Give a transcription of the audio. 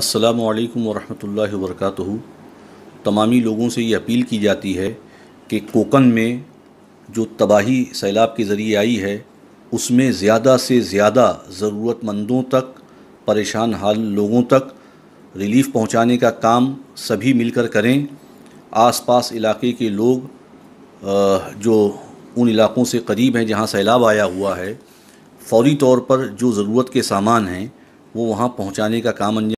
अस्सलाम वालेकुम वरहमतुल्लाहि वबरकातुहू तमामी लोगों से ये अपील की जाती है कि कोकन में जो तबाही सैलाब के ज़रिए आई है उसमें ज़्यादा से ज़्यादा ज़रूरतमंदों तक परेशान हाल लोगों तक रिलीफ़ पहुंचाने का काम सभी मिलकर करें आसपास इलाके के लोग जो उन इलाकों से करीब हैं जहां सैलाब आया हुआ है फौरी तौर पर जो ज़रूरत के सामान हैं वो वहाँ पहुँचाने का काम अंजाम